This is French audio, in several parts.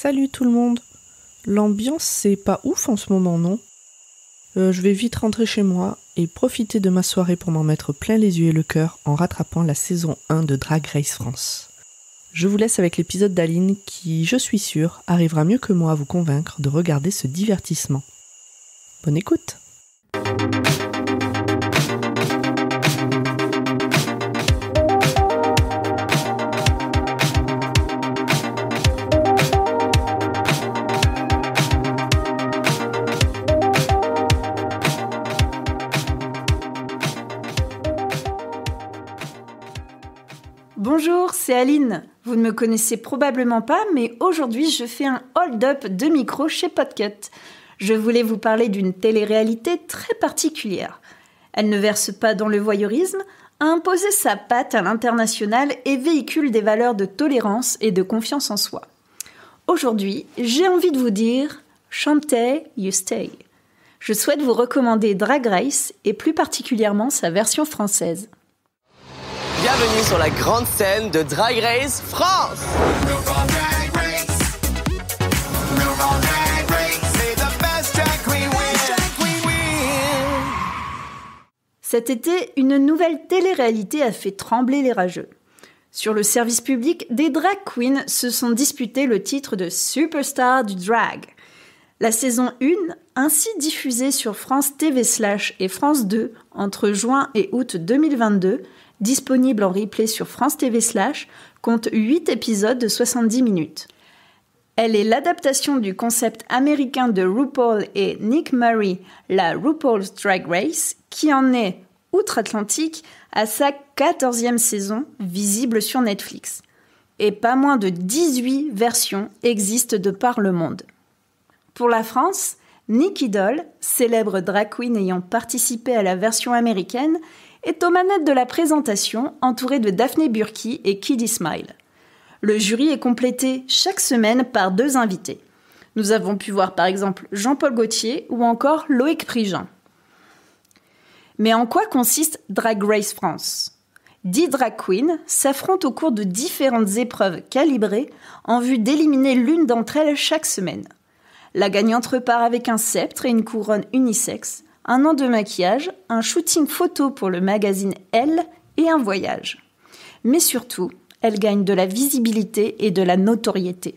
Salut tout le monde. L'ambiance, c'est pas ouf en ce moment, non euh, Je vais vite rentrer chez moi et profiter de ma soirée pour m'en mettre plein les yeux et le cœur en rattrapant la saison 1 de Drag Race France. Je vous laisse avec l'épisode d'Aline qui, je suis sûre, arrivera mieux que moi à vous convaincre de regarder ce divertissement. Bonne écoute Bonjour, c'est Aline. Vous ne me connaissez probablement pas, mais aujourd'hui je fais un hold-up de micro chez Podcut. Je voulais vous parler d'une télé-réalité très particulière. Elle ne verse pas dans le voyeurisme, a imposé sa patte à l'international et véhicule des valeurs de tolérance et de confiance en soi. Aujourd'hui, j'ai envie de vous dire chantez, you stay. Je souhaite vous recommander Drag Race et plus particulièrement sa version française. Bienvenue sur la grande scène de Drag Race France. Cet été, une nouvelle télé-réalité a fait trembler les rageux. Sur le service public, des drag queens se sont disputées le titre de superstar du drag. La saison 1, ainsi diffusée sur France TV slash et France 2 entre juin et août 2022, disponible en replay sur France TV Slash, compte 8 épisodes de 70 minutes. Elle est l'adaptation du concept américain de RuPaul et Nick Murray, la RuPaul's Drag Race, qui en est, outre-Atlantique, à sa 14e saison, visible sur Netflix. Et pas moins de 18 versions existent de par le monde. Pour la France, Nick Idol, célèbre drag queen ayant participé à la version américaine, est aux manettes de la présentation, entouré de Daphné Burki et Kiddy Smile. Le jury est complété chaque semaine par deux invités. Nous avons pu voir par exemple Jean-Paul Gaultier ou encore Loïc Prigent. Mais en quoi consiste Drag Race France Dix drag queens s'affrontent au cours de différentes épreuves calibrées en vue d'éliminer l'une d'entre elles chaque semaine. La gagnante repart avec un sceptre et une couronne unisexe, un an de maquillage, un shooting photo pour le magazine Elle et un voyage. Mais surtout, elle gagne de la visibilité et de la notoriété.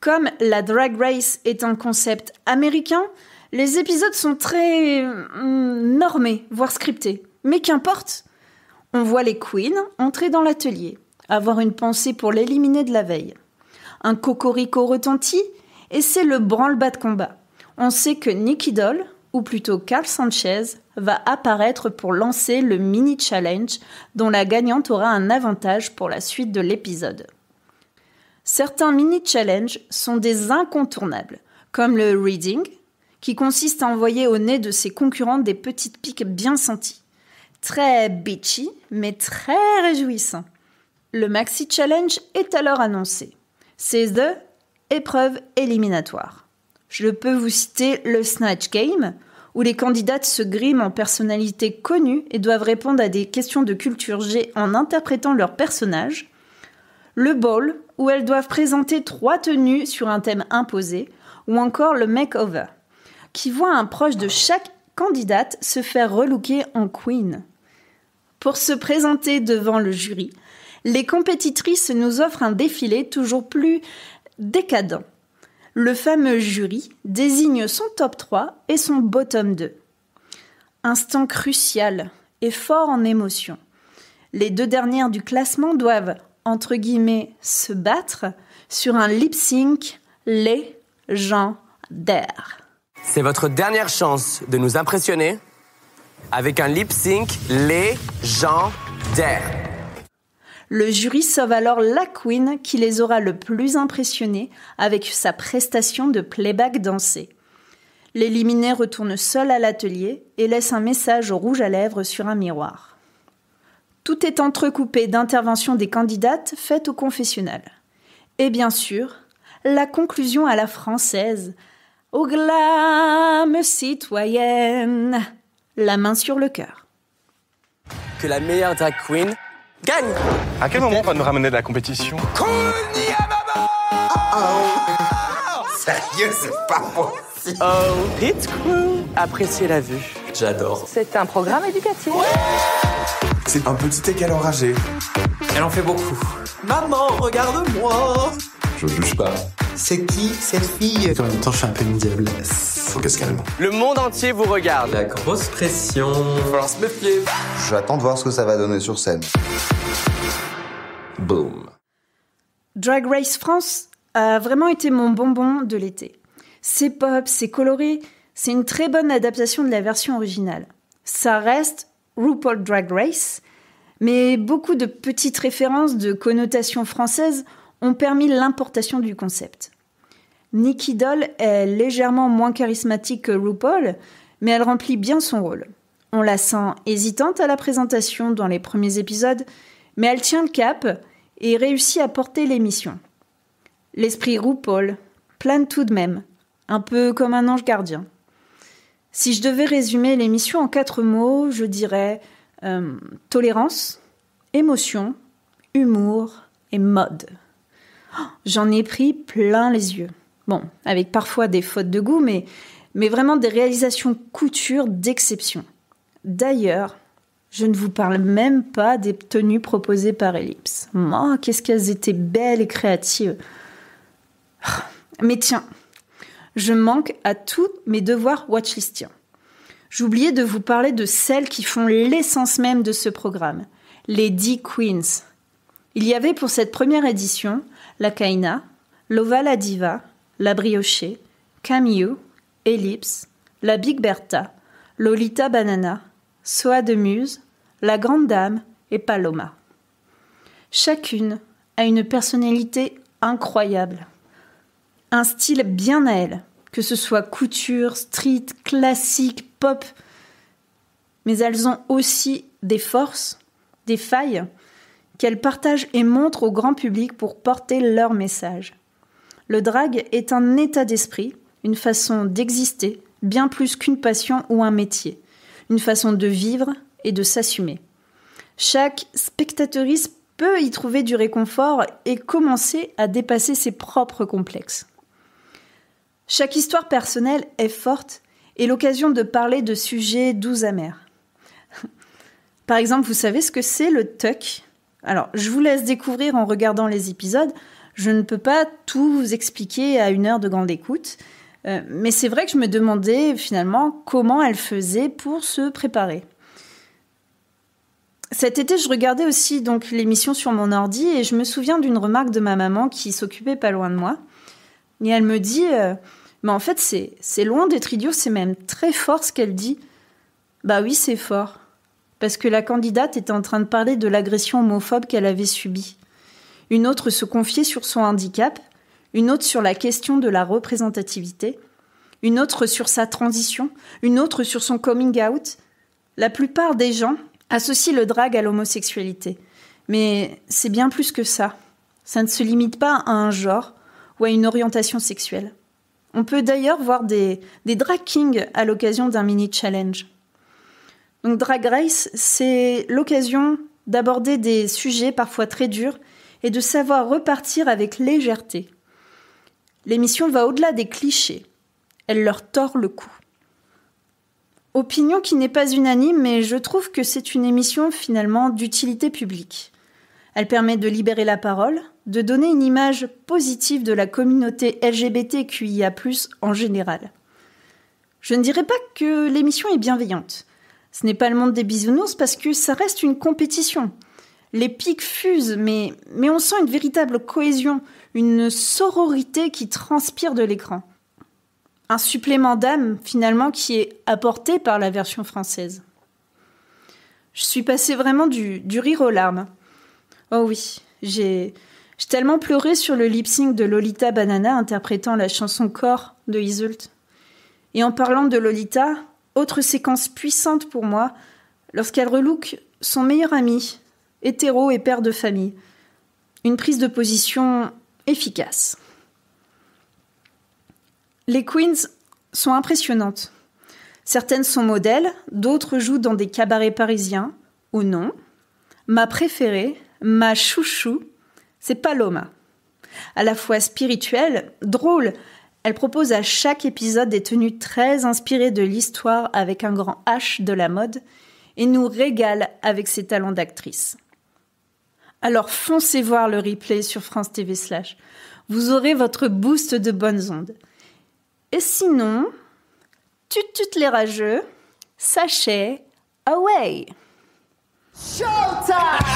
Comme la drag race est un concept américain, les épisodes sont très hmm, normés, voire scriptés. Mais qu'importe, on voit les queens entrer dans l'atelier, avoir une pensée pour l'éliminer de la veille. Un cocorico retentit et c'est le branle-bas de combat. On sait que Nicky Doll, ou plutôt Carl Sanchez, va apparaître pour lancer le mini challenge dont la gagnante aura un avantage pour la suite de l'épisode. Certains mini challenges sont des incontournables, comme le reading, qui consiste à envoyer au nez de ses concurrents des petites piques bien senties très bitchy, mais très réjouissant. Le Maxi Challenge est alors annoncé. C'est The épreuve éliminatoire. Je peux vous citer le Snatch Game, où les candidates se griment en personnalités connues et doivent répondre à des questions de culture G en interprétant leur personnage. Le Ball, où elles doivent présenter trois tenues sur un thème imposé, ou encore le Makeover, qui voit un proche de chaque candidate se faire relooker en queen. Pour se présenter devant le jury, les compétitrices nous offrent un défilé toujours plus décadent. Le fameux jury désigne son top 3 et son bottom 2. Instant crucial et fort en émotion. Les deux dernières du classement doivent, entre guillemets, se battre sur un lip sync légendaire. C'est votre dernière chance de nous impressionner avec un lip sync légendaire. Le jury sauve alors la queen qui les aura le plus impressionnés avec sa prestation de playback dansé. L'éliminé retourne seul à l'atelier et laisse un message au rouge à lèvres sur un miroir. Tout est entrecoupé d'interventions des candidates faites au confessionnal. Et bien sûr, la conclusion à la française, aux glames citoyennes, la main sur le cœur. Que la meilleure drag queen gagne À quel moment on va nous ramener de la compétition oh. Sérieux, c'est pas possible Oh, it's Appréciez la vue. J'adore. C'est un programme éducatif. c'est un petit égal enragé. Elle en fait beaucoup. Maman, regarde-moi Je juge pas. C'est qui cette fille En même temps, je suis un peu une diablesse. Faut qu'elle se calme. Le monde entier vous regarde. La grosse pression. Va falloir se méfier. J'attends de voir ce que ça va donner sur scène. Boom. Drag Race France a vraiment été mon bonbon de l'été. C'est pop, c'est coloré, c'est une très bonne adaptation de la version originale. Ça reste RuPaul Drag Race, mais beaucoup de petites références de connotations françaises ont permis l'importation du concept. Nikki Doll est légèrement moins charismatique que RuPaul, mais elle remplit bien son rôle. On la sent hésitante à la présentation dans les premiers épisodes, mais elle tient le cap et réussit à porter l'émission. L'esprit RuPaul plane tout de même, un peu comme un ange gardien. Si je devais résumer l'émission en quatre mots, je dirais euh, tolérance, émotion, humour et mode. J'en ai pris plein les yeux. Bon, avec parfois des fautes de goût, mais, mais vraiment des réalisations couture d'exception. D'ailleurs, je ne vous parle même pas des tenues proposées par Ellipse. Oh, qu'est-ce qu'elles étaient belles et créatives. Mais tiens, je manque à tous mes devoirs watchlistiens. J'oubliais de vous parler de celles qui font l'essence même de ce programme, les 10 Queens. Il y avait pour cette première édition la Lova La diva, la briochée, Camille, Ellipse, la Big Bertha, Lolita Banana, Soa de Muse, la Grande Dame et Paloma. Chacune a une personnalité incroyable, un style bien à elle, que ce soit couture, street, classique, pop, mais elles ont aussi des forces, des failles, qu'elles partagent et montrent au grand public pour porter leur message. Le drag est un état d'esprit, une façon d'exister, bien plus qu'une passion ou un métier, une façon de vivre et de s'assumer. Chaque spectateuriste peut y trouver du réconfort et commencer à dépasser ses propres complexes. Chaque histoire personnelle est forte et l'occasion de parler de sujets doux amers. Par exemple, vous savez ce que c'est le tuck alors, je vous laisse découvrir en regardant les épisodes. Je ne peux pas tout vous expliquer à une heure de grande écoute. Euh, mais c'est vrai que je me demandais finalement comment elle faisait pour se préparer. Cet été, je regardais aussi donc l'émission sur mon ordi et je me souviens d'une remarque de ma maman qui s'occupait pas loin de moi. Et elle me dit euh, Mais en fait, c'est loin d'être idiot, c'est même très fort ce qu'elle dit. Bah oui, c'est fort parce que la candidate était en train de parler de l'agression homophobe qu'elle avait subie. Une autre se confiait sur son handicap, une autre sur la question de la représentativité, une autre sur sa transition, une autre sur son coming out. La plupart des gens associent le drag à l'homosexualité. Mais c'est bien plus que ça. Ça ne se limite pas à un genre ou à une orientation sexuelle. On peut d'ailleurs voir des, des drag kings à l'occasion d'un mini-challenge. Donc Drag Race, c'est l'occasion d'aborder des sujets parfois très durs et de savoir repartir avec légèreté. L'émission va au-delà des clichés. Elle leur tord le cou. Opinion qui n'est pas unanime, mais je trouve que c'est une émission finalement d'utilité publique. Elle permet de libérer la parole, de donner une image positive de la communauté LGBTQIA+ en général. Je ne dirais pas que l'émission est bienveillante. Ce n'est pas le monde des bisounours parce que ça reste une compétition. Les pics fusent, mais, mais on sent une véritable cohésion, une sororité qui transpire de l'écran. Un supplément d'âme, finalement, qui est apporté par la version française. Je suis passée vraiment du, du rire aux larmes. Oh oui, j'ai tellement pleuré sur le lip-sync de Lolita Banana interprétant la chanson Core de Isult. Et en parlant de Lolita, autre séquence puissante pour moi, lorsqu'elle relook son meilleur ami, hétéro et père de famille. Une prise de position efficace. Les queens sont impressionnantes. Certaines sont modèles, d'autres jouent dans des cabarets parisiens ou non. Ma préférée, ma chouchou, c'est Paloma. À la fois spirituelle, drôle, elle propose à chaque épisode des tenues très inspirées de l'histoire avec un grand H de la mode et nous régale avec ses talents d'actrice. Alors foncez voir le replay sur France TV Slash. Vous aurez votre boost de bonnes ondes. Et sinon, tut tut les rageux, sachez away. Showtime!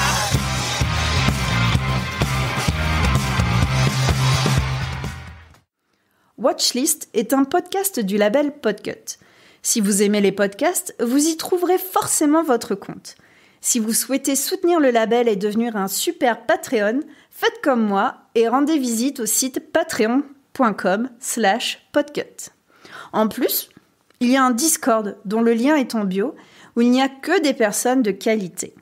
Watchlist est un podcast du label Podcut. Si vous aimez les podcasts, vous y trouverez forcément votre compte. Si vous souhaitez soutenir le label et devenir un super Patreon, faites comme moi et rendez visite au site patreon.com slash podcut. En plus, il y a un Discord dont le lien est en bio, où il n'y a que des personnes de qualité.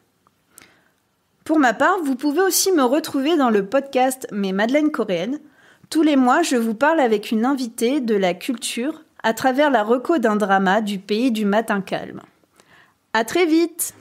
Pour ma part, vous pouvez aussi me retrouver dans le podcast Mes Madeleines coréennes, tous les mois, je vous parle avec une invitée de la culture à travers la reco d'un drama du pays du matin calme. À très vite!